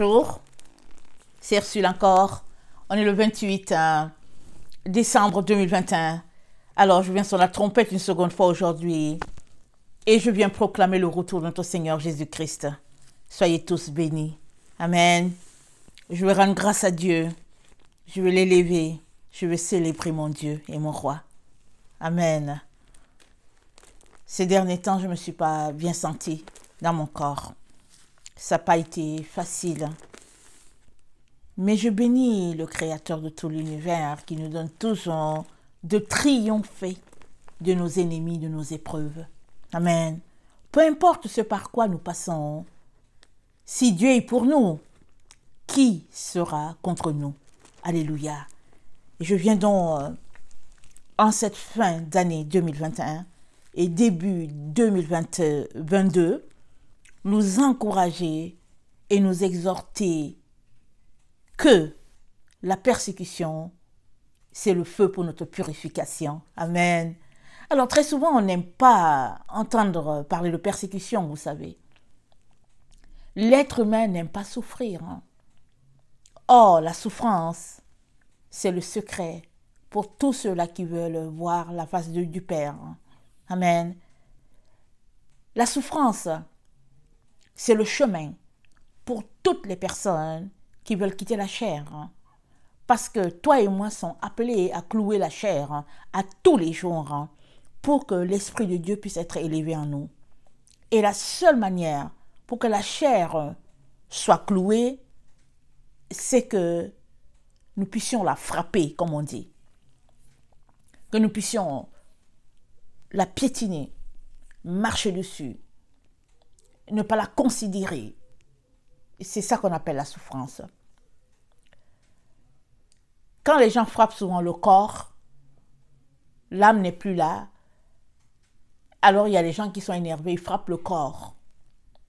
Bonjour, c'est Ursule encore. On est le 28 euh, décembre 2021. Alors, je viens sur la trompette une seconde fois aujourd'hui. Et je viens proclamer le retour de notre Seigneur Jésus-Christ. Soyez tous bénis. Amen. Je vais rendre grâce à Dieu. Je vais l'élever. Je vais célébrer mon Dieu et mon roi. Amen. Ces derniers temps, je ne me suis pas bien sentie dans mon corps. Ça n'a pas été facile. Mais je bénis le Créateur de tout l'univers qui nous donne toujours de triompher de nos ennemis, de nos épreuves. Amen. Peu importe ce par quoi nous passons, si Dieu est pour nous, qui sera contre nous Alléluia. je viens donc euh, en cette fin d'année 2021 et début 2022 nous encourager et nous exhorter que la persécution, c'est le feu pour notre purification. Amen. Alors très souvent, on n'aime pas entendre parler de persécution, vous savez. L'être humain n'aime pas souffrir. Hein. Or, la souffrance, c'est le secret pour tous ceux-là qui veulent voir la face de, du Père. Hein. Amen. La souffrance, c'est le chemin pour toutes les personnes qui veulent quitter la chair. Hein. Parce que toi et moi sommes appelés à clouer la chair hein, à tous les jours hein, pour que l'Esprit de Dieu puisse être élevé en nous. Et la seule manière pour que la chair soit clouée, c'est que nous puissions la frapper, comme on dit. Que nous puissions la piétiner, marcher dessus, ne pas la considérer. C'est ça qu'on appelle la souffrance. Quand les gens frappent souvent le corps, l'âme n'est plus là. Alors il y a des gens qui sont énervés, ils frappent le corps.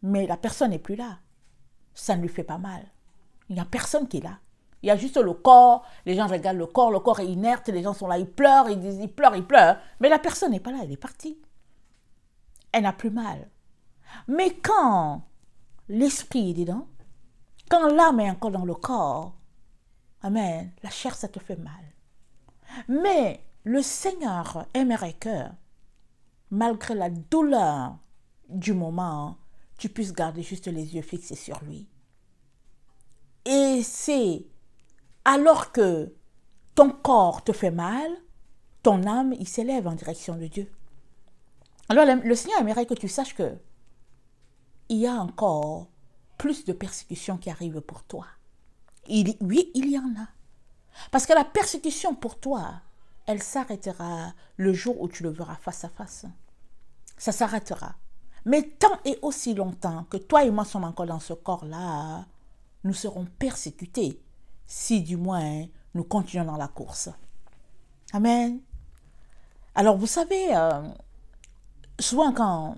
Mais la personne n'est plus là. Ça ne lui fait pas mal. Il n'y a personne qui est là. Il y a juste le corps. Les gens regardent le corps. Le corps est inerte. Les gens sont là. Ils pleurent. Ils disent, ils pleurent, ils pleurent. Mais la personne n'est pas là. Elle est partie. Elle n'a plus mal. Mais quand l'esprit est dedans, quand l'âme est encore dans le corps, Amen, la chair, ça te fait mal. Mais le Seigneur aimerait que, malgré la douleur du moment, tu puisses garder juste les yeux fixés sur lui. Et c'est alors que ton corps te fait mal, ton âme, il s'élève en direction de Dieu. Alors le Seigneur aimerait que tu saches que il y a encore plus de persécutions qui arrivent pour toi. Il, oui, il y en a. Parce que la persécution pour toi, elle s'arrêtera le jour où tu le verras face à face. Ça s'arrêtera. Mais tant et aussi longtemps que toi et moi sommes encore dans ce corps-là, nous serons persécutés si du moins nous continuons dans la course. Amen. Alors vous savez, euh, souvent quand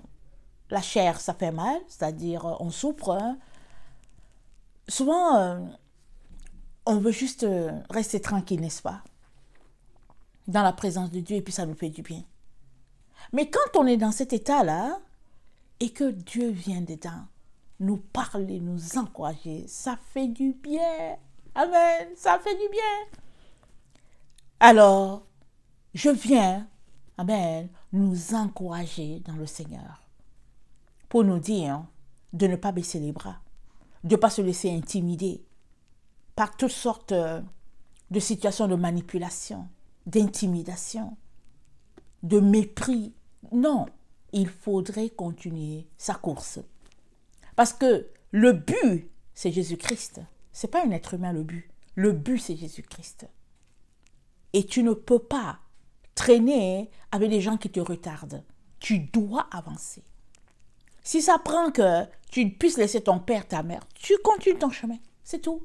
la chair, ça fait mal, c'est-à-dire euh, on souffre. Hein. Souvent, euh, on veut juste euh, rester tranquille, n'est-ce pas Dans la présence de Dieu, et puis ça nous fait du bien. Mais quand on est dans cet état-là, et que Dieu vient dedans, nous parler, nous encourager, ça fait du bien. Amen, ça fait du bien. Alors, je viens, Amen, nous encourager dans le Seigneur pour nous dire hein, de ne pas baisser les bras, de ne pas se laisser intimider par toutes sortes euh, de situations de manipulation, d'intimidation, de mépris. Non, il faudrait continuer sa course. Parce que le but, c'est Jésus-Christ. C'est pas un être humain le but. Le but, c'est Jésus-Christ. Et tu ne peux pas traîner avec des gens qui te retardent. Tu dois avancer. Si ça prend que tu puisses laisser ton père, ta mère, tu continues ton chemin. C'est tout.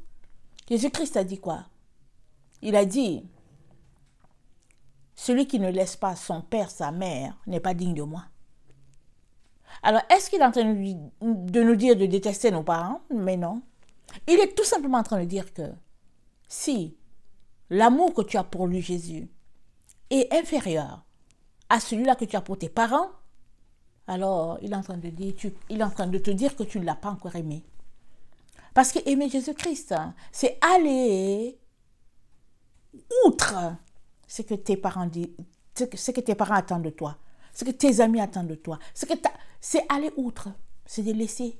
Jésus-Christ a dit quoi Il a dit, celui qui ne laisse pas son père, sa mère, n'est pas digne de moi. Alors, est-ce qu'il est en train de nous dire de détester nos parents Mais non. Il est tout simplement en train de dire que si l'amour que tu as pour lui, Jésus, est inférieur à celui-là que tu as pour tes parents, alors il est en train de, te dire que tu ne l'as pas encore aimé. Parce que aimer Jésus-Christ, hein, c'est aller outre ce que tes parents ce que tes parents attendent de toi, ce que tes amis attendent de toi, que c'est aller outre, c'est de laisser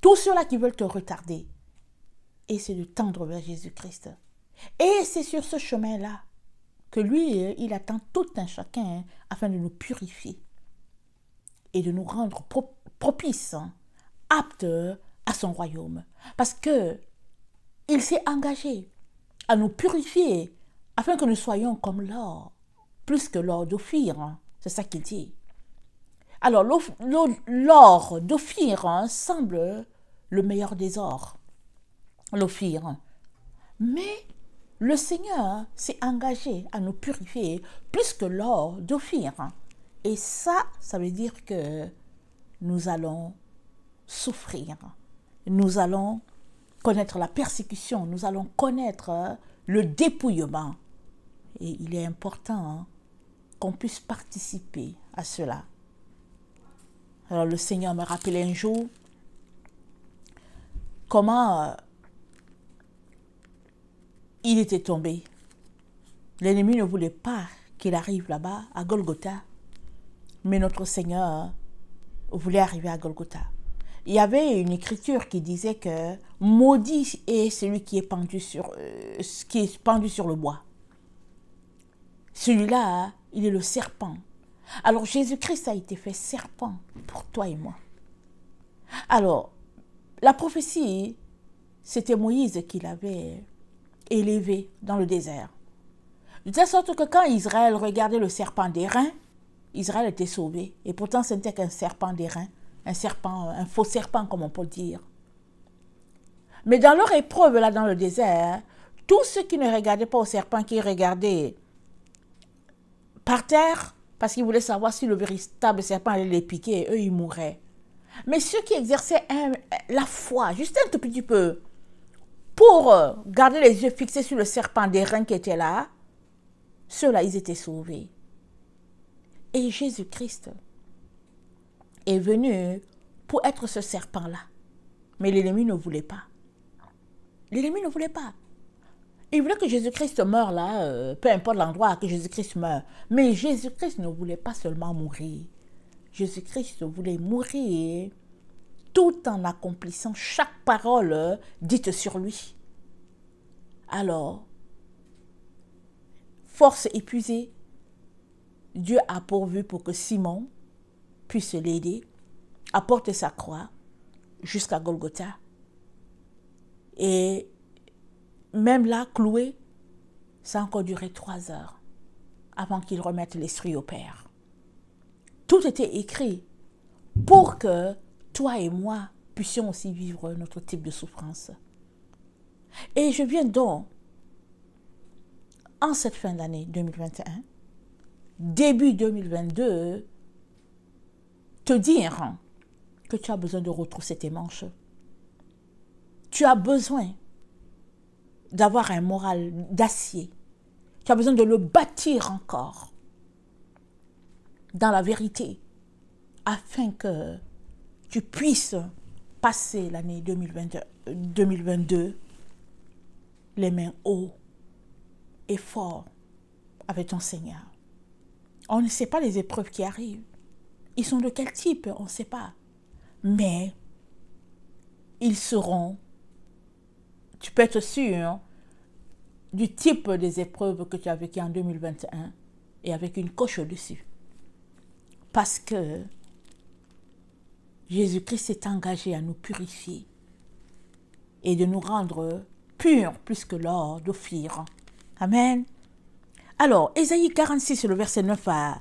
tous ceux-là qui veulent te retarder, et c'est de tendre vers Jésus-Christ. Et c'est sur ce chemin-là que lui, il attend tout un chacun hein, afin de nous purifier et de nous rendre propices, hein, aptes à son royaume. Parce que il s'est engagé à nous purifier afin que nous soyons comme l'or, plus que l'or d'Ophir. Hein. C'est ça qu'il dit. Alors, l'or d'Ophir hein, semble le meilleur des ors, l'Ophir. Mais le Seigneur s'est engagé à nous purifier plus que l'or d'Ophir. Et ça, ça veut dire que nous allons souffrir, nous allons connaître la persécution, nous allons connaître euh, le dépouillement. Et il est important hein, qu'on puisse participer à cela. Alors le Seigneur me rappelait un jour comment euh, il était tombé. L'ennemi ne voulait pas qu'il arrive là-bas, à Golgotha, mais notre Seigneur voulait arriver à Golgotha. Il y avait une écriture qui disait que maudit est celui qui est pendu sur, ce euh, qui est pendu sur le bois. Celui-là, il est le serpent. Alors Jésus-Christ a été fait serpent pour toi et moi. Alors, la prophétie, c'était Moïse qui l'avait élevé dans le désert. De telle sorte que quand Israël regardait le serpent des reins, Israël était sauvé. Et pourtant, ce n'était qu'un serpent des reins, un serpent, euh, un faux serpent, comme on peut le dire. Mais dans leur épreuve, là, dans le désert, hein, tous ceux qui ne regardaient pas au serpent, qui regardaient par terre, parce qu'ils voulaient savoir si le véritable serpent allait les piquer, et eux, ils mouraient. Mais ceux qui exerçaient la foi, juste un tout petit peu, pour euh, garder les yeux fixés sur le serpent des reins qui était là, ceux-là, ils étaient sauvés. Et Jésus-Christ est venu pour être ce serpent-là. Mais l'ennemi ne voulait pas. L'ennemi ne voulait pas. Il voulait que Jésus-Christ meure là, euh, peu importe l'endroit que Jésus-Christ meure. Mais Jésus-Christ ne voulait pas seulement mourir. Jésus-Christ voulait mourir tout en accomplissant chaque parole dite sur lui. Alors, force épuisée, Dieu a pourvu pour que Simon puisse l'aider à porter sa croix jusqu'à Golgotha. Et même là, cloué, ça a encore duré trois heures avant qu'il remette l'esprit au Père. Tout était écrit pour que toi et moi puissions aussi vivre notre type de souffrance. Et je viens donc, en cette fin d'année 2021, début 2022, te dire que tu as besoin de retrousser tes manches. Tu as besoin d'avoir un moral d'acier. Tu as besoin de le bâtir encore dans la vérité afin que tu puisses passer l'année 2022 les mains hautes et forts avec ton Seigneur. On ne sait pas les épreuves qui arrivent. Ils sont de quel type, on ne sait pas. Mais ils seront, tu peux être sûr, hein, du type des épreuves que tu as vécues en 2021 et avec une coche au-dessus. Parce que Jésus-Christ s'est engagé à nous purifier et de nous rendre purs plus que l'or d'offrir. Amen. Alors, Ésaïe 46, le verset 9 à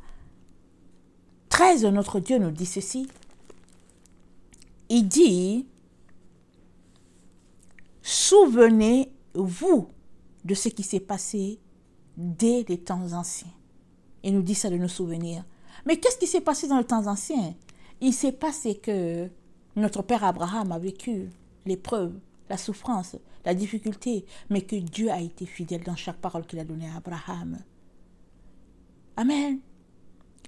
13, notre Dieu nous dit ceci. Il dit, souvenez-vous de ce qui s'est passé dès les temps anciens. Il nous dit ça de nous souvenir. Mais qu'est-ce qui s'est passé dans les temps anciens Il s'est passé que notre père Abraham a vécu l'épreuve la souffrance, la difficulté, mais que Dieu a été fidèle dans chaque parole qu'il a donnée à Abraham. Amen.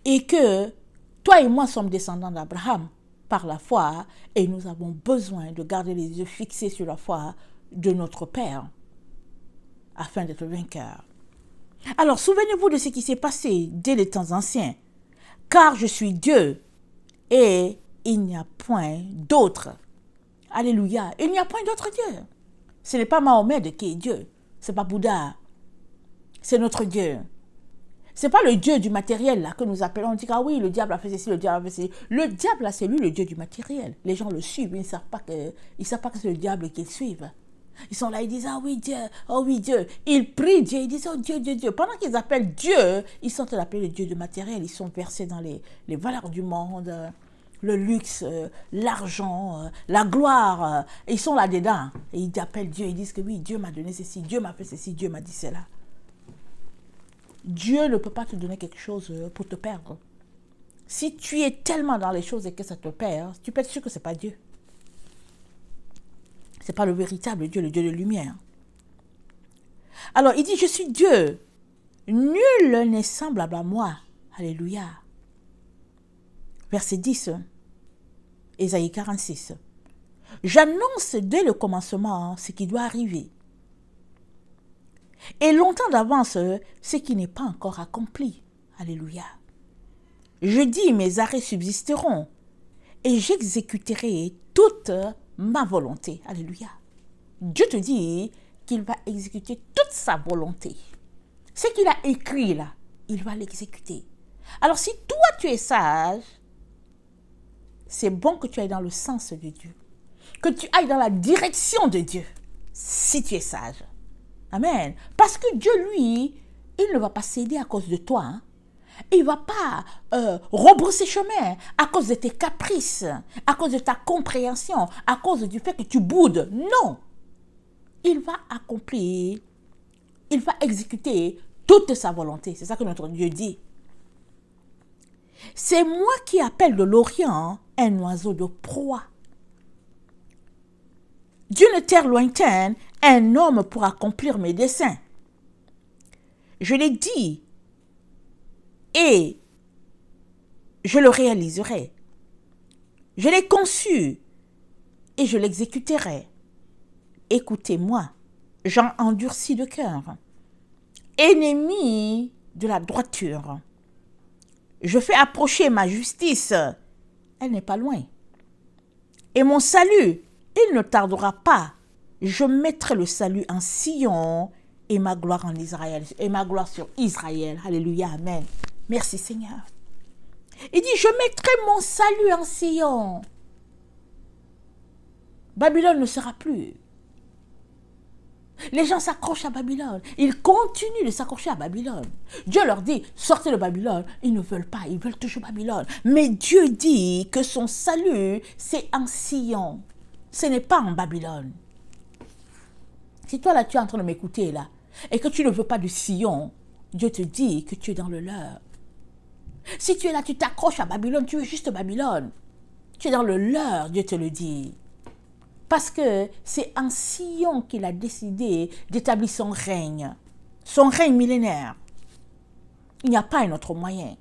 Et que toi et moi sommes descendants d'Abraham par la foi et nous avons besoin de garder les yeux fixés sur la foi de notre Père afin d'être vainqueurs. Alors souvenez-vous de ce qui s'est passé dès les temps anciens, car je suis Dieu et il n'y a point d'autre. Alléluia. Il n'y a point d'autre Dieu. Ce n'est pas Mahomet qui est Dieu. Ce n'est pas Bouddha. C'est notre Dieu. Ce n'est pas le Dieu du matériel là, que nous appelons. On dit, ah oui, le diable a fait ceci, le diable a fait ceci. Le diable, c'est lui le Dieu du matériel. Les gens le suivent, ils ne savent pas que, ils savent pas que c'est le diable qu'ils suivent. Ils sont là, ils disent, ah oui Dieu, oh oui Dieu. Ils prient Dieu, ils disent, oh Dieu, Dieu, Dieu. Pendant qu'ils appellent Dieu, ils sont appelés le Dieu du matériel. Ils sont versés dans les, les valeurs du monde, le luxe, euh, l'argent, euh, la gloire. Euh, ils sont là-dedans. Hein. Et ils appellent Dieu. Ils disent que oui, Dieu m'a donné ceci, Dieu m'a fait ceci, Dieu m'a dit cela. Dieu ne peut pas te donner quelque chose pour te perdre. Si tu es tellement dans les choses et que ça te perd, tu peux être sûr que ce n'est pas Dieu. Ce n'est pas le véritable Dieu, le Dieu de lumière. Alors, il dit, je suis Dieu. Nul n'est semblable à moi. Alléluia. Verset 10. Ésaïe 46. J'annonce dès le commencement hein, ce qui doit arriver. Et longtemps d'avance ce qui n'est pas encore accompli. Alléluia. Je dis, mes arrêts subsisteront et j'exécuterai toute ma volonté. Alléluia. Dieu te dit qu'il va exécuter toute sa volonté. Ce qu'il a écrit là, il va l'exécuter. Alors si toi tu es sage, c'est bon que tu ailles dans le sens de Dieu, que tu ailles dans la direction de Dieu, si tu es sage. Amen. Parce que Dieu, lui, il ne va pas céder à cause de toi. Hein. Il ne va pas euh, rebrousser chemin à cause de tes caprices, à cause de ta compréhension, à cause du fait que tu boudes. Non. Il va accomplir, il va exécuter toute sa volonté. C'est ça que notre Dieu dit. C'est moi qui appelle de l'Orient un oiseau de proie. D'une terre lointaine, un homme pour accomplir mes desseins. Je l'ai dit et je le réaliserai. Je l'ai conçu et je l'exécuterai. Écoutez-moi, j'en endurcis de cœur, ennemi de la droiture. Je fais approcher ma justice elle n'est pas loin. Et mon salut, il ne tardera pas. Je mettrai le salut en Sion et ma gloire en Israël, et ma gloire sur Israël. Alléluia, Amen. Merci Seigneur. Il dit, je mettrai mon salut en Sion. Babylone ne sera plus. Les gens s'accrochent à Babylone. Ils continuent de s'accrocher à Babylone. Dieu leur dit, sortez de Babylone. Ils ne veulent pas, ils veulent toujours Babylone. Mais Dieu dit que son salut, c'est en Sion. Ce n'est pas en Babylone. Si toi là, tu es en train de m'écouter là, et que tu ne veux pas de Sion, Dieu te dit que tu es dans le leur. Si tu es là, tu t'accroches à Babylone, tu es juste Babylone. Tu es dans le leur, Dieu te le dit. Parce que c'est en Sion qu'il a décidé d'établir son règne, son règne millénaire. Il n'y a pas un autre moyen.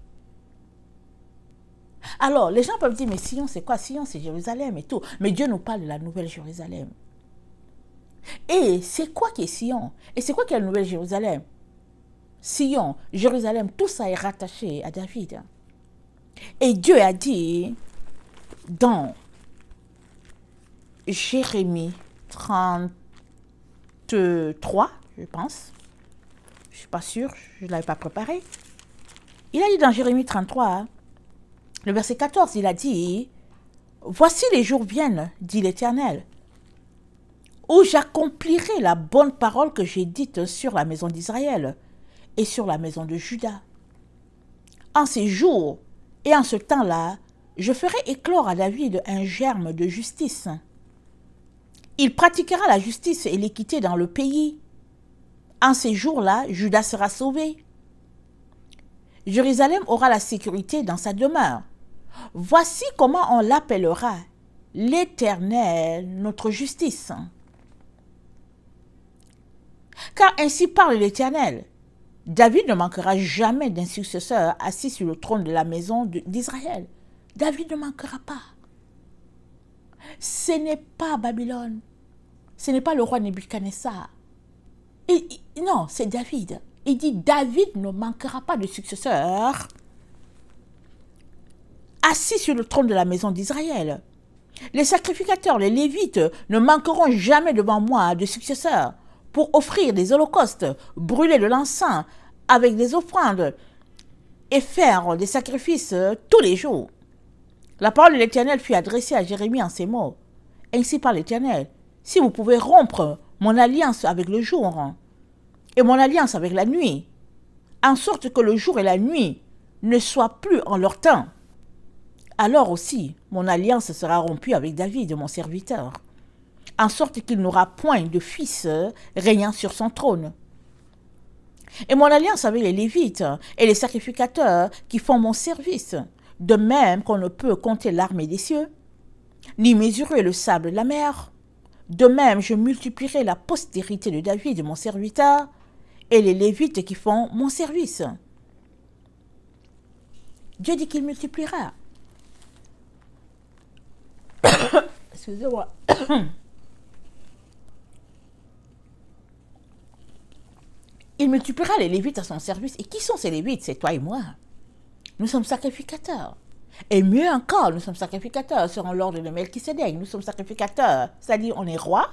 Alors, les gens peuvent dire, mais Sion, c'est quoi Sion, c'est Jérusalem et tout. Mais Dieu nous parle de la nouvelle Jérusalem. Et c'est quoi qui est Sion Et c'est quoi qui est la nouvelle Jérusalem Sion, Jérusalem, tout ça est rattaché à David. Et Dieu a dit, dans Jérémie 33, je pense. Je ne suis pas sûr, je ne l'avais pas préparé. Il a dit dans Jérémie 33, hein, le verset 14, il a dit, Voici les jours viennent, dit l'Éternel, où j'accomplirai la bonne parole que j'ai dite sur la maison d'Israël et sur la maison de Judas. En ces jours et en ce temps-là, je ferai éclore à David un germe de justice il pratiquera la justice et l'équité dans le pays. En ces jours-là, Judas sera sauvé. Jérusalem aura la sécurité dans sa demeure. Voici comment on l'appellera l'Éternel, notre justice. Car ainsi parle l'Éternel. David ne manquera jamais d'un successeur assis sur le trône de la maison d'Israël. David ne manquera pas ce n'est pas Babylone. Ce n'est pas le roi Nebuchadnezzar. non, c'est David. Il dit David ne manquera pas de successeur assis sur le trône de la maison d'Israël. Les sacrificateurs, les lévites, ne manqueront jamais devant moi de successeurs pour offrir des holocaustes, brûler de l'encens avec des offrandes et faire des sacrifices tous les jours. La parole de l'Éternel fut adressée à Jérémie en ces mots. Ainsi par l'Éternel, si vous pouvez rompre mon alliance avec le jour hein, et mon alliance avec la nuit, en sorte que le jour et la nuit ne soient plus en leur temps, alors aussi mon alliance sera rompue avec David, mon serviteur, en sorte qu'il n'aura point de fils euh, régnant sur son trône. Et mon alliance avec les Lévites et les sacrificateurs qui font mon service, de même qu'on ne peut compter l'armée des cieux, ni mesurer le sable de la mer. De même, je multiplierai la postérité de David, mon serviteur, et les Lévites qui font mon service. Dieu dit qu'il multipliera. Excusez-moi. Il multipliera les Lévites à son service. Et qui sont ces Lévites C'est toi et moi. Nous sommes sacrificateurs. Et mieux encore, nous sommes sacrificateurs, selon l'ordre de Melchisedec. Nous sommes sacrificateurs, c'est-à-dire on est roi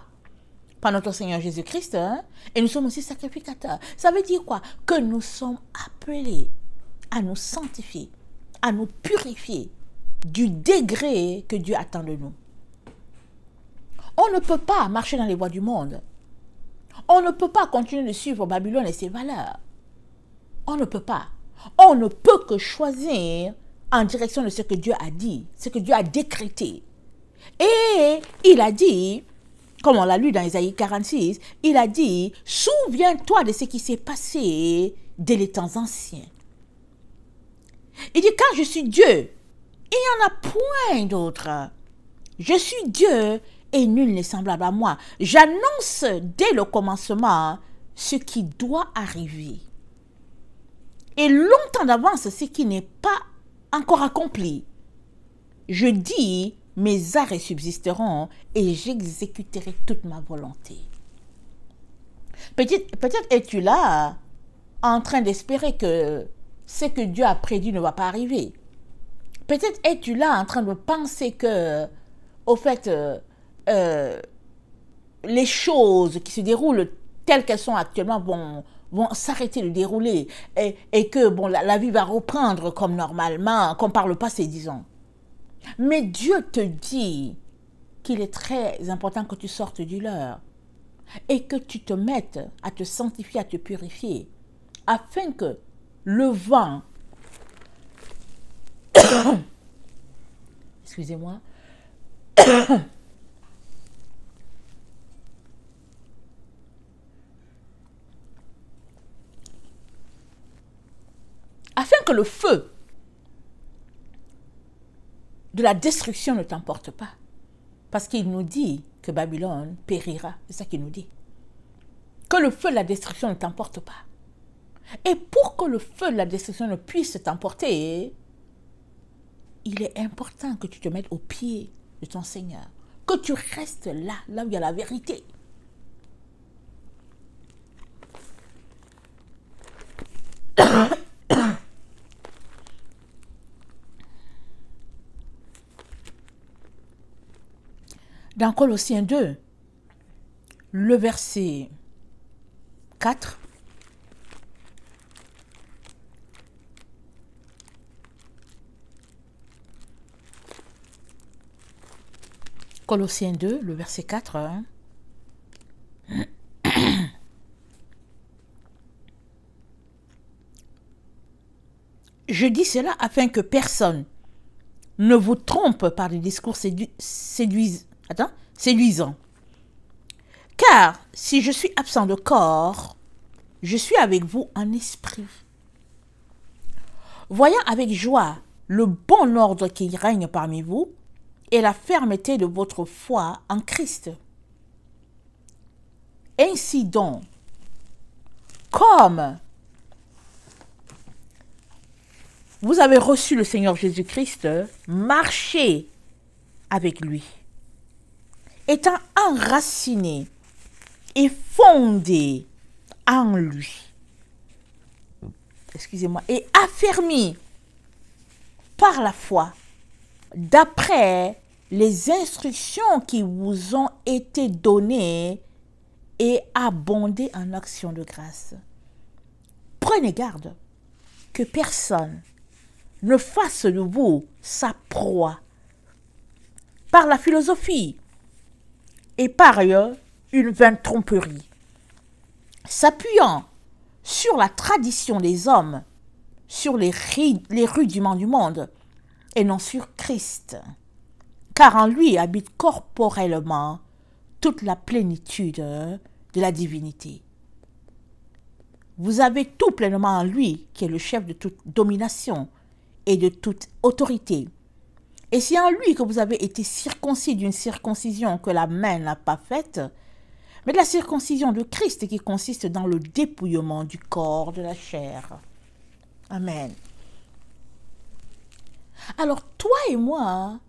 par notre Seigneur Jésus-Christ, hein, et nous sommes aussi sacrificateurs. Ça veut dire quoi Que nous sommes appelés à nous sanctifier, à nous purifier du degré que Dieu attend de nous. On ne peut pas marcher dans les voies du monde. On ne peut pas continuer de suivre Babylone et ses valeurs. On ne peut pas. On ne peut que choisir en direction de ce que Dieu a dit, ce que Dieu a décrété. Et il a dit, comme on l'a lu dans Isaïe 46, il a dit, souviens-toi de ce qui s'est passé dès les temps anciens. Il dit, car je suis Dieu, il n'y en a point d'autre. Je suis Dieu et nul n'est semblable à moi. J'annonce dès le commencement ce qui doit arriver et longtemps d'avance ce qui n'est pas encore accompli. Je dis, mes arrêts subsisteront et j'exécuterai toute ma volonté. Peut-être peut être es tu là en train d'espérer que ce que Dieu a prédit ne va pas arriver. Peut-être es-tu là en train de penser que, au fait, euh, euh, les choses qui se déroulent telles qu'elles sont actuellement vont, vont s'arrêter de dérouler et, et que bon, la, vie va reprendre comme normalement, parle pas ces passé, disons. Mais Dieu te dit qu'il est très important que tu sortes du leur et que tu te mettes à te sanctifier, à te purifier, afin que le vent, excusez-moi, afin que le feu de la destruction ne t'emporte pas. Parce qu'il nous dit que Babylone périra. C'est ça qu'il nous dit. Que le feu de la destruction ne t'emporte pas. Et pour que le feu de la destruction ne puisse t'emporter, il est important que tu te mettes au pied de ton Seigneur. Que tu restes là, là où il y a la vérité. Dans Colossiens 2, le verset 4, Colossiens 2, le verset 4. Hein. Je dis cela afin que personne ne vous trompe par des discours sédu Attends, séduisant. Car si je suis absent de corps, je suis avec vous en esprit. Voyant avec joie le bon ordre qui règne parmi vous et la fermeté de votre foi en Christ. Ainsi donc, comme vous avez reçu le Seigneur Jésus-Christ, marchez avec lui étant enraciné et fondé en lui, excusez-moi, et affermi par la foi, d'après les instructions qui vous ont été données et abondé en actions de grâce. Prenez garde que personne ne fasse de vous sa proie par la philosophie, et par ailleurs une vaine tromperie. S'appuyant sur la tradition des hommes, sur les, les rudiments du monde, et non sur Christ, car en lui habite corporellement toute la plénitude de la divinité. Vous avez tout pleinement en lui qui est le chef de toute domination et de toute autorité et c'est en lui que vous avez été circoncis d'une circoncision que la main n'a pas faite, mais de la circoncision de Christ qui consiste dans le dépouillement du corps, de la chair. Amen. Alors toi et moi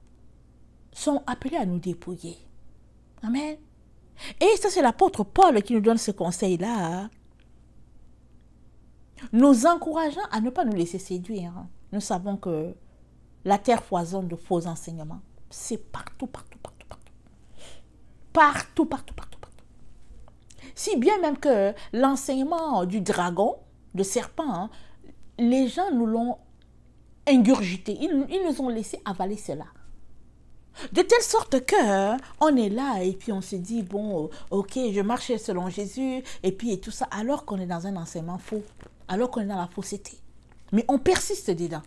sommes appelés à nous dépouiller. Amen. Et ça c'est l'apôtre Paul qui nous donne ce conseil-là. Nous encourageant à ne pas nous laisser séduire. Nous savons que la terre foisonne de faux enseignements. C'est partout, partout, partout, partout. Partout, partout, partout, partout. Si bien même que l'enseignement du dragon, de serpent, hein, les gens nous l'ont ingurgité. Ils, nous ont laissé avaler cela. De telle sorte que on est là et puis on se dit bon ok je marchais selon Jésus et puis et tout ça alors qu'on est dans un enseignement faux alors qu'on est dans la fausseté mais on persiste dedans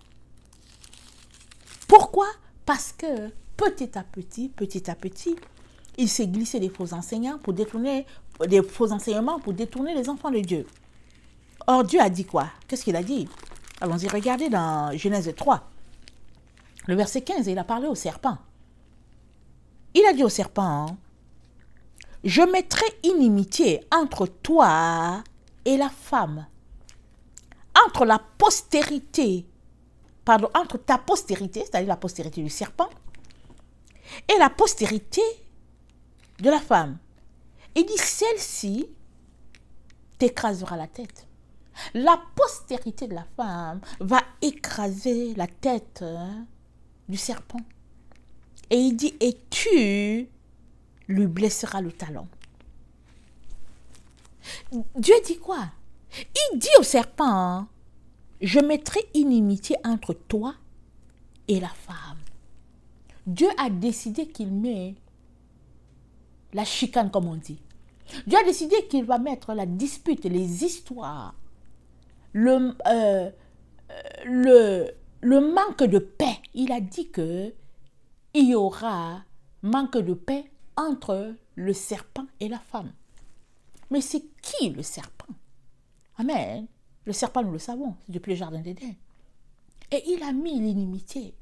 pourquoi Parce que petit à petit, petit à petit, il s'est glissé des faux enseignants pour détourner des faux enseignements pour détourner les enfants de Dieu. Or, Dieu a dit quoi Qu'est-ce qu'il a dit Allons-y regarder dans Genèse 3, le verset 15, il a parlé au serpent. Il a dit au serpent, hein, je mettrai inimitié entre toi et la femme, entre la postérité pardon, entre ta postérité, c'est-à-dire la postérité du serpent, et la postérité de la femme. Il dit, celle-ci t'écrasera la tête. La postérité de la femme va écraser la tête hein, du serpent. Et il dit, et tu lui blesseras le talon. Dieu dit quoi Il dit au serpent, hein, je mettrai inimitié entre toi et la femme. Dieu a décidé qu'il met la chicane, comme on dit. Dieu a décidé qu'il va mettre la dispute, les histoires, le, euh, euh, le, le manque de paix. Il a dit que il y aura manque de paix entre le serpent et la femme. Mais c'est qui le serpent Amen. Le serpent, nous le savons, c'est depuis le jardin d'Éden. Et il a mis l'inimité.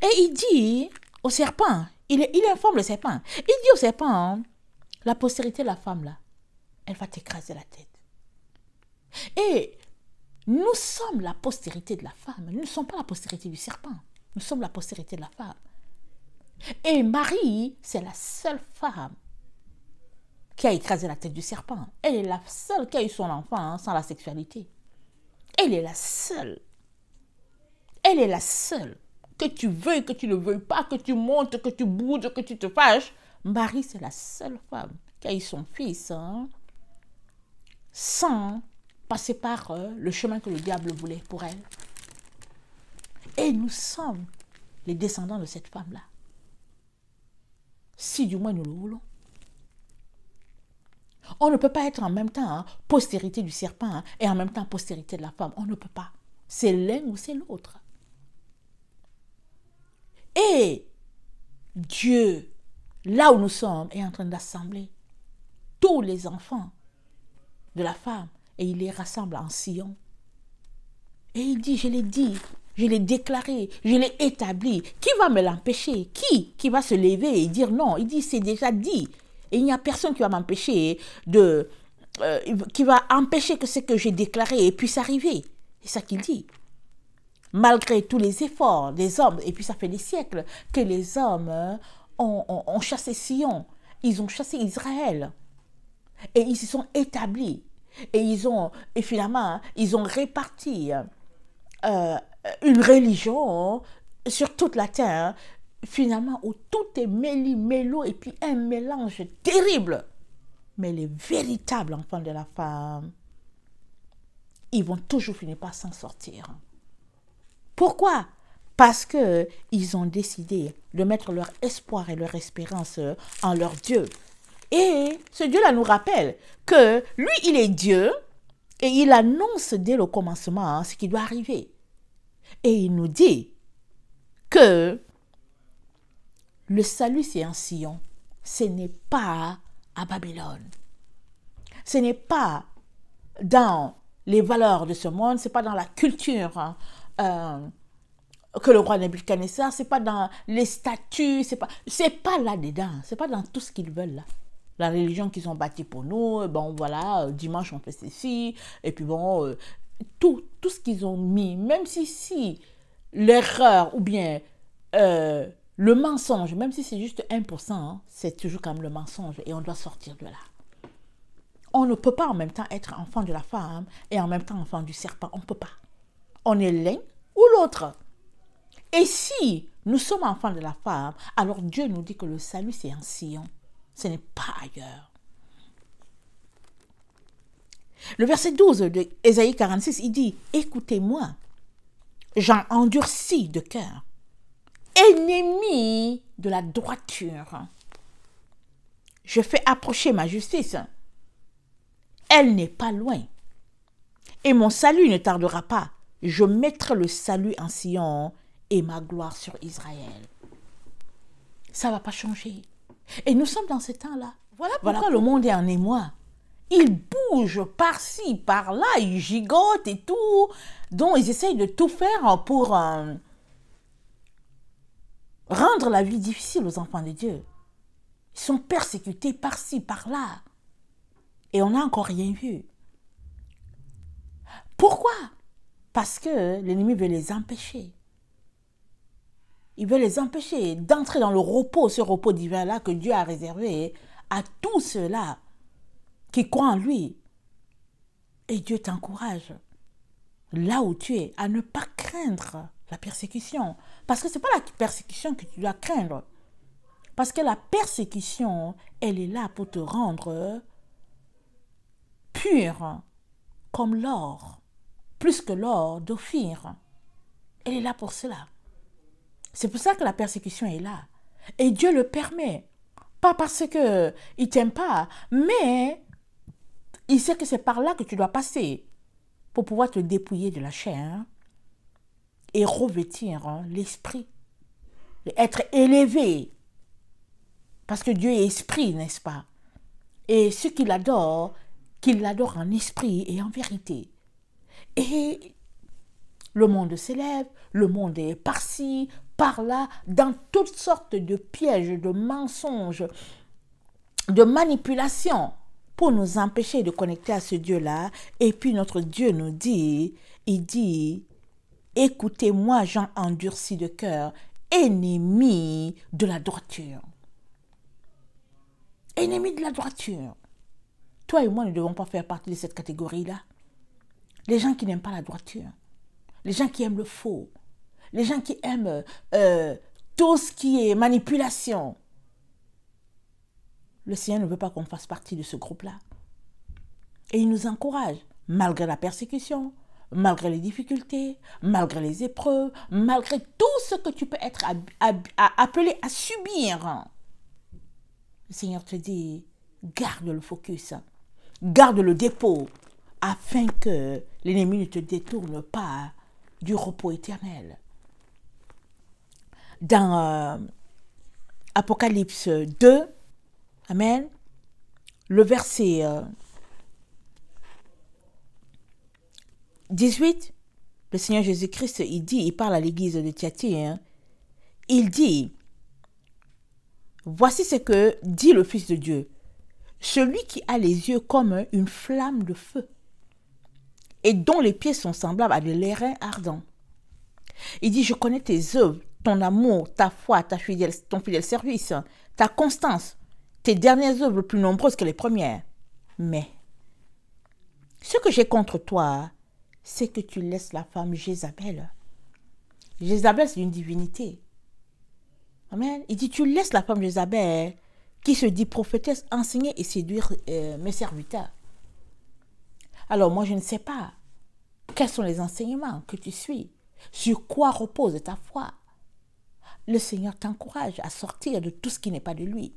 Et il dit au serpent, il, il informe le serpent, il dit au serpent, la postérité de la femme là, elle va t'écraser la tête. Et nous sommes la postérité de la femme, nous ne sommes pas la postérité du serpent, nous sommes la postérité de la femme. Et Marie, c'est la seule femme qui a écrasé la tête du serpent. Elle est la seule qui a eu son enfant hein, sans la sexualité. Elle est la seule. Elle est la seule. Que tu veuilles, que tu ne veuilles pas, que tu montes, que tu boudes, que tu te fâches. Marie, c'est la seule femme qui a eu son fils hein, sans passer par euh, le chemin que le diable voulait pour elle. Et nous sommes les descendants de cette femme-là. Si du moins nous le voulons. On ne peut pas être en même temps hein, postérité du serpent hein, et en même temps postérité de la femme. On ne peut pas. C'est l'un ou c'est l'autre. Et Dieu, là où nous sommes, est en train d'assembler tous les enfants de la femme et il les rassemble en Sion. Et il dit, je l'ai dit, je l'ai déclaré, je l'ai établi. Qui va me l'empêcher Qui Qui va se lever et dire non Il dit, c'est déjà dit. Et il n'y a personne qui va m'empêcher de... Euh, qui va empêcher que ce que j'ai déclaré puisse arriver. C'est ça qu'il dit. Malgré tous les efforts des hommes, et puis ça fait des siècles que les hommes hein, ont, chassé Sion, ils ont chassé Israël, et ils se sont établis, et ils ont, et finalement, ils ont réparti euh, une religion sur toute la terre finalement où tout est mêlé, mélo et puis un mélange terrible. Mais les véritables enfants de la femme, ils vont toujours finir par s'en sortir. Pourquoi Parce que ils ont décidé de mettre leur espoir et leur espérance euh, en leur Dieu. Et ce Dieu-là nous rappelle que lui, il est Dieu et il annonce dès le commencement hein, ce qui doit arriver. Et il nous dit que le salut, c'est en Sion. Ce n'est pas à Babylone. Ce n'est pas dans les valeurs de ce monde, ce n'est pas dans la culture hein, euh, que le roi Nebuchadnezzar, ce n'est pas dans les statues, ce n'est pas, c'est pas là-dedans, ce n'est pas dans tout ce qu'ils veulent là. La religion qu'ils ont bâtie pour nous, euh, bon voilà, euh, dimanche on fait ceci, et puis bon, tout, ce qu'ils ont mis, même si, si l'erreur ou bien le mensonge, même si c'est juste 1%, hein, c'est toujours quand même le mensonge et on doit sortir de là. On ne peut pas en même temps être enfant de la femme et en même temps enfant du serpent. On ne peut pas. On est l'un ou l'autre. Et si nous sommes enfants de la femme, alors Dieu nous dit que le salut, c'est en Sion. Ce n'est pas ailleurs. Le verset 12 de Ésaïe 46, il dit, écoutez-moi, j'en endurcis de cœur ennemi de la droiture. Je fais approcher ma justice. Elle n'est pas loin. Et mon salut ne tardera pas. Je mettrai le salut en Sion et ma gloire sur Israël. Ça ne va pas changer. Et nous sommes dans ces temps-là. Voilà pourquoi le monde est en émoi. Il bouge par-ci, par-là, ils gigote et tout. Donc, ils essayent de tout faire pour... Euh, rendre la vie difficile aux enfants de Dieu. Ils sont persécutés par-ci, par-là. Et on n'a encore rien vu. Pourquoi Parce que l'ennemi veut les empêcher. Il veut les empêcher d'entrer dans le repos, ce repos divin-là que Dieu a réservé à tous ceux-là qui croient en lui. Et Dieu t'encourage, là où tu es, à ne pas craindre la persécution, parce que ce n'est pas la persécution que tu dois craindre. Parce que la persécution, elle est là pour te rendre pur comme l'or, plus que l'or d'Ophir. Elle est là pour cela. C'est pour ça que la persécution est là. Et Dieu le permet. Pas parce que il t'aime pas, mais il sait que c'est par là que tu dois passer pour pouvoir te dépouiller de la chair hein et revêtir hein, l'esprit l'esprit, être élevé. Parce que Dieu est esprit, n'est-ce pas Et ce qu'il adore qu'il l'adore en esprit et en vérité. Et le monde s'élève, le monde est par-ci, par-là, dans toutes sortes de pièges, de mensonges, de manipulations pour nous empêcher de connecter à ce Dieu-là. Et puis notre Dieu nous dit, il dit, Écoutez-moi, gens endurcis de cœur, ennemis de la droiture. Ennemis de la droiture. Toi et moi ne devons pas faire partie de cette catégorie-là. Les gens qui n'aiment pas la droiture, les gens qui aiment le faux, les gens qui aiment euh, tout ce qui est manipulation. Le Seigneur ne veut pas qu'on fasse partie de ce groupe-là. Et il nous encourage, malgré la persécution, malgré les difficultés, malgré les épreuves, malgré tout ce que tu peux être appelé à subir. Le Seigneur te dit, garde le focus, garde le dépôt, afin que l'ennemi ne te détourne pas du repos éternel. Dans euh, Apocalypse 2, Amen, le verset... Euh, 18, le Seigneur Jésus-Christ, il dit, il parle à l'église de Thyatire, hein. il dit, voici ce que dit le Fils de Dieu, celui qui a les yeux comme une flamme de feu et dont les pieds sont semblables à de l'airain ardent. Il dit, je connais tes œuvres, ton amour, ta foi, ta fidèle, ton fidèle service, ta constance, tes dernières œuvres plus nombreuses que les premières. Mais ce que j'ai contre toi, c'est que tu laisses la femme Jézabel. Jézabel, c'est une divinité. Amen. Il dit, tu laisses la femme Jézabel qui se dit prophétesse enseigner et séduire euh, mes serviteurs. Alors moi, je ne sais pas quels sont les enseignements que tu suis, sur quoi repose ta foi. Le Seigneur t'encourage à sortir de tout ce qui n'est pas de lui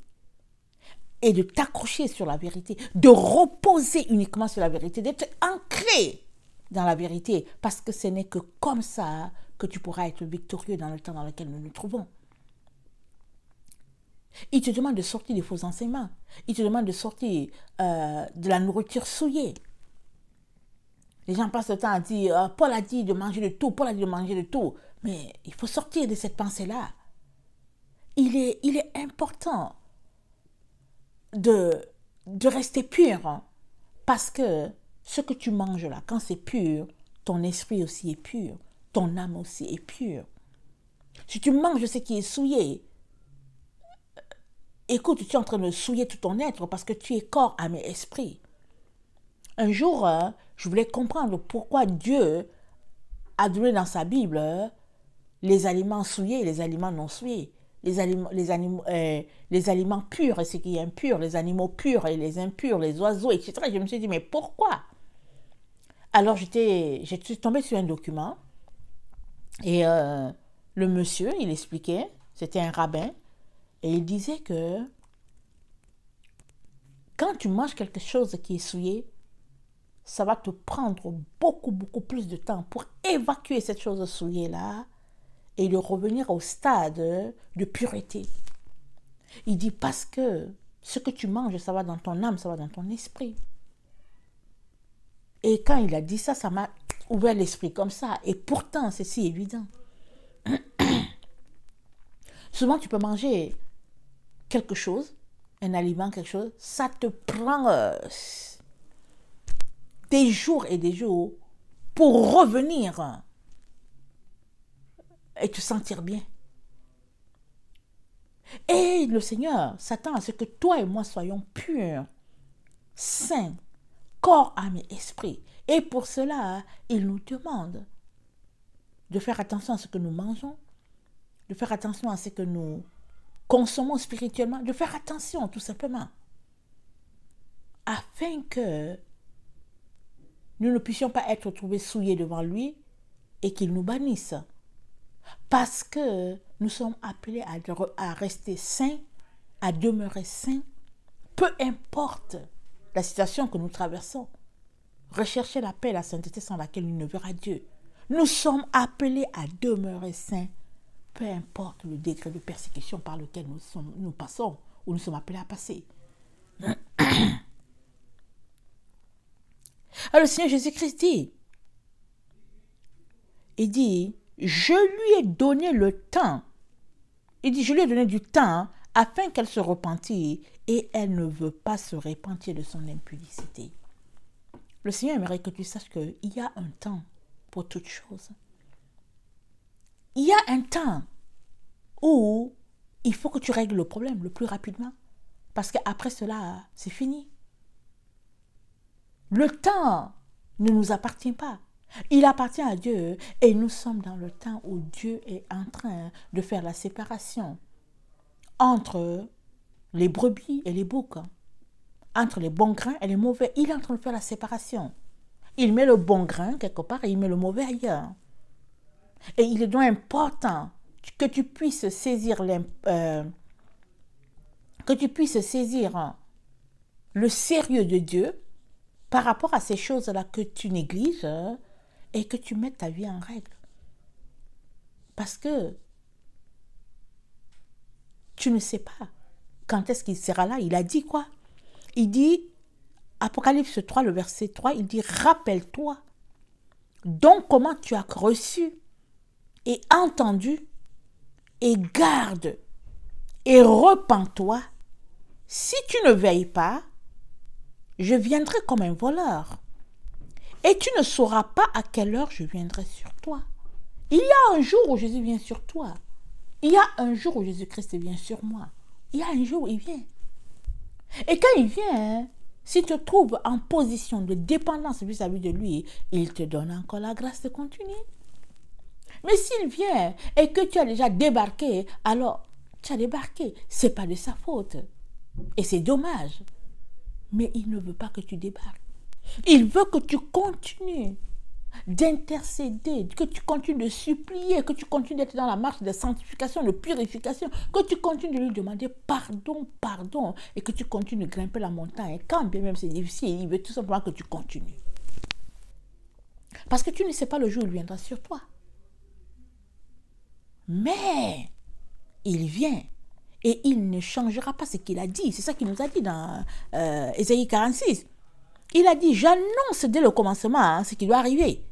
et de t'accrocher sur la vérité, de reposer uniquement sur la vérité, d'être ancré dans la vérité, parce que ce n'est que comme ça que tu pourras être victorieux dans le temps dans lequel nous nous trouvons. Il te demande de sortir des faux enseignements. Il te demande de sortir euh, de la nourriture souillée. Les gens passent le temps à dire euh, Paul a dit de manger de tout, Paul a dit de manger de tout. Mais il faut sortir de cette pensée-là. Il est, il est important de, de rester pur hein, parce que ce que tu manges là, quand c'est pur, ton esprit aussi est pur, ton âme aussi est pure. Si tu manges ce qui est souillé, euh, écoute, tu es en train de souiller tout ton être parce que tu es corps, à mes esprits. Un jour, euh, je voulais comprendre pourquoi Dieu a donné dans sa Bible euh, les aliments souillés et les aliments non souillés. Les, aliments, les, animaux, les aliments purs et ce qui est impur, les animaux purs et les impurs, les oiseaux, etc. Je me suis dit, mais pourquoi alors, j'étais, je suis tombée sur un document et euh, le monsieur, il expliquait, c'était un rabbin, et il disait que quand tu manges quelque chose qui est souillé, ça va te prendre beaucoup, beaucoup plus de temps pour évacuer cette chose souillée-là et de revenir au stade de pureté. Il dit parce que ce que tu manges, ça va dans ton âme, ça va dans ton esprit. Et quand il a dit ça, ça m'a ouvert l'esprit comme ça. Et pourtant, c'est si évident. Souvent, tu peux manger quelque chose, un aliment, quelque chose, ça te prend euh, des jours et des jours pour revenir et te sentir bien. Et le Seigneur s'attend à ce que toi et moi soyons purs, saints, corps, âme et esprit. Et pour cela, il nous demande de faire attention à ce que nous mangeons, de faire attention à ce que nous consommons spirituellement, de faire attention tout simplement, afin que nous ne puissions pas être trouvés souillés devant lui et qu'il nous bannisse. Parce que nous sommes appelés à, à rester saints, à demeurer saints, peu importe la situation que nous traversons. Rechercher la paix et la sainteté sans laquelle nous ne verrons Dieu. Nous sommes appelés à demeurer saints, peu importe le décret, de persécution par lequel nous, sommes, nous passons ou nous sommes appelés à passer. Alors le Seigneur Jésus-Christ dit, il dit, je lui ai donné le temps. Il dit, je lui ai donné du temps afin qu'elle se repentit et elle ne veut pas se repentir de son impudicité. Le Seigneur aimerait que tu saches qu'il y a un temps pour toutes choses. Il y a un temps où il faut que tu règles le problème le plus rapidement. Parce qu'après cela, c'est fini. Le temps ne nous appartient pas. Il appartient à Dieu et nous sommes dans le temps où Dieu est en train de faire la séparation entre les brebis et les boucs, hein. entre les bons grains et les mauvais. Il est en train de faire la séparation. Il met le bon grain quelque part et il met le mauvais ailleurs. Et il est donc important que tu puisses saisir euh, que tu puisses saisir le sérieux de Dieu par rapport à ces choses-là que tu négliges et que tu mettes ta vie en règle. Parce que tu ne sais pas. Quand est-ce qu'il sera là Il a dit quoi Il dit, Apocalypse 3, le verset 3, il dit, rappelle-toi donc comment tu as reçu et entendu et garde et repens-toi. Si tu ne veilles pas, je viendrai comme un voleur. Et tu ne sauras pas à quelle heure je viendrai sur toi. Il y a un jour où Jésus vient sur toi. Il y a un jour où Jésus-Christ vient sur moi. Il y a un jour où il vient. Et quand il vient, hein, si tu te trouves en position de dépendance vis-à-vis de lui, il te donne encore la grâce de continuer. Mais s'il vient et que tu as déjà débarqué, alors tu as débarqué. C'est pas de sa faute. Et c'est dommage. Mais il ne veut pas que tu débarques. Il veut que tu continues d'intercéder, que tu continues de supplier, que tu continues d'être dans la marche de sanctification, de purification, que tu continues de lui demander pardon, pardon, et que tu continues de grimper la montagne. et Quand bien même c'est difficile, il veut tout simplement que tu continues. Parce que tu ne sais pas le jour où il viendra sur toi. Mais il vient et il ne changera pas ce qu'il a dit. C'est ça qu'il nous a dit dans euh, Ésaïe 46. Il a dit, j'annonce dès le commencement hein, ce qui doit arriver.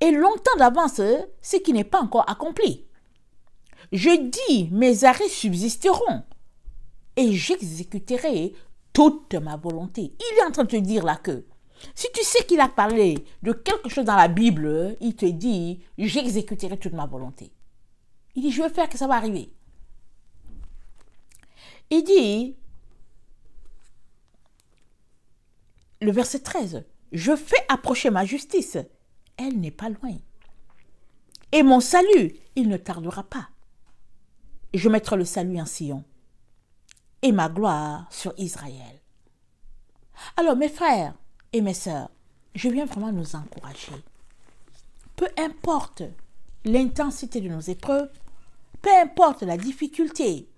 Et longtemps d'avance, ce qui n'est pas encore accompli. Je dis, mes arrêts subsisteront. Et j'exécuterai toute ma volonté. Il est en train de te dire là que, si tu sais qu'il a parlé de quelque chose dans la Bible, il te dit, j'exécuterai toute ma volonté. Il dit, je veux faire que ça va arriver. Il dit, le verset 13, je fais approcher ma justice, elle n'est pas loin. Et mon salut, il ne tardera pas. Je mettrai le salut en Sion et ma gloire sur Israël. Alors mes frères et mes sœurs, je viens vraiment nous encourager. Peu importe l'intensité de nos épreuves, peu importe la difficulté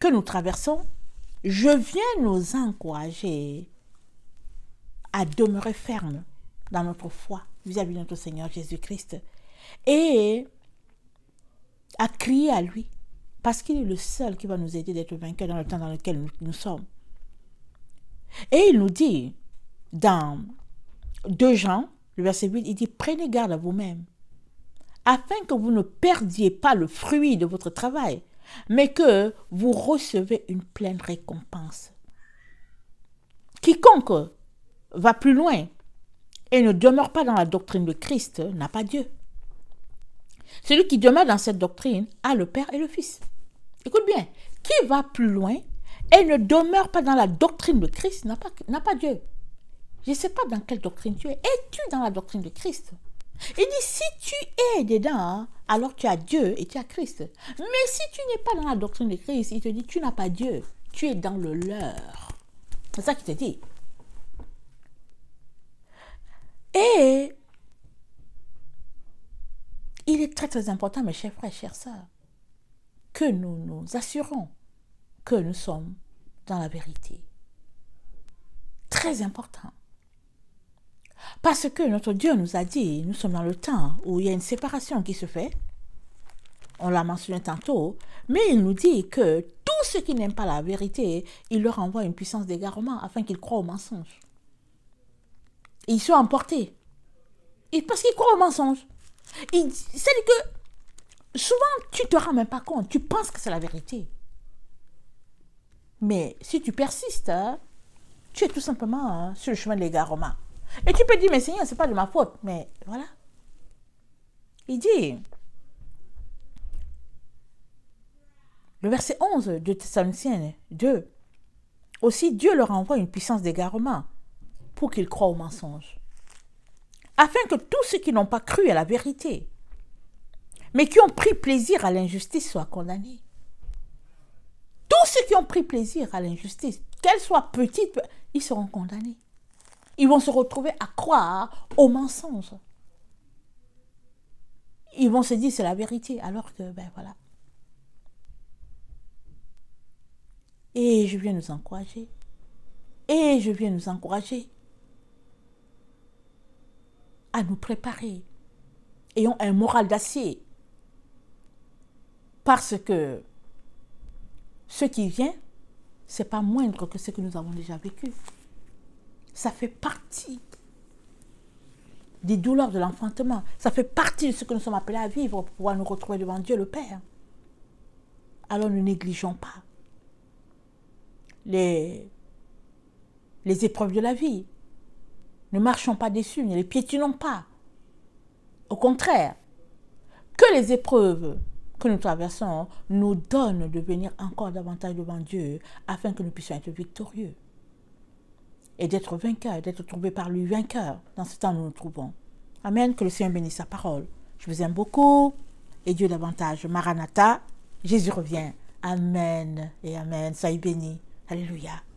que nous traversons, je viens nous encourager à demeurer ferme dans notre foi vis-à-vis de notre Seigneur Jésus-Christ et à crier à lui parce qu'il est le seul qui va nous aider d'être vainqueurs dans le temps dans lequel nous, nous, sommes. Et il nous dit dans 2 Jean, le verset 8, il dit Prenez garde à vous-même afin que vous ne perdiez pas le fruit de votre travail, mais que vous recevez une pleine récompense. Quiconque va plus loin et ne demeure pas dans la doctrine de Christ n'a pas Dieu. Celui qui demeure dans cette doctrine a le Père et le Fils. Écoute bien, qui va plus loin et ne demeure pas dans la doctrine de Christ n'a pas, pas, Dieu. Je ne sais pas dans quelle doctrine tu es. Es-tu dans la doctrine de Christ Il dit, si tu es dedans, alors tu as Dieu et tu as Christ. Mais si tu n'es pas dans la doctrine de Christ, il te dit, tu n'as pas Dieu. Tu es dans le leur. C'est ça qu'il te dit. Et il est très très important, mes chers frères et chères sœurs, que nous nous assurons que nous sommes dans la vérité. Très important. Parce que notre Dieu nous a dit, nous sommes dans le temps où il y a une séparation qui se fait. On l'a mentionné tantôt, mais il nous dit que tous ceux qui n'aiment pas la vérité, il leur envoie une puissance d'égarement afin qu'ils croient au mensonge ils sont emportés. Et parce qu'ils croient au mensonge. C'est-à-dire que souvent, tu ne te rends même pas compte. Tu penses que c'est la vérité. Mais si tu persistes, hein, tu es tout simplement hein, sur le chemin de l'égarement. Et tu peux dire, mais Seigneur, n'est pas de ma faute. Mais voilà. Il dit, le verset 11 de Thessaloniciens 2, aussi Dieu leur envoie une puissance d'égarement pour qu'ils croient au mensonge. Afin que tous ceux qui n'ont pas cru à la vérité, mais qui ont pris plaisir à l'injustice soient condamnés. Tous ceux qui ont pris plaisir à l'injustice, qu'elle soit petite, ils seront condamnés. Ils vont se retrouver à croire au mensonge. Ils vont se dire c'est la vérité, alors que, ben voilà. Et je viens nous encourager. Et je viens nous encourager à nous préparer. Ayons un moral d'acier. Parce que ce qui vient, c'est pas moindre que ce que nous avons déjà vécu. Ça fait partie des douleurs de l'enfantement. Ça fait partie de ce que nous sommes appelés à vivre pour pouvoir nous retrouver devant Dieu le Père. Alors ne négligeons pas les, les épreuves de la vie. Ne marchons pas dessus, ne les piétinons pas. Au contraire, que les épreuves que nous traversons nous donnent de venir encore davantage devant Dieu afin que nous puissions être victorieux et d'être vainqueurs, d'être trouvés par lui vainqueurs dans ce temps où nous nous trouvons. Amen. Que le Seigneur bénisse sa parole. Je vous aime beaucoup et Dieu davantage. Maranatha, Jésus revient. Amen et Amen. Soyez bénis. Alléluia.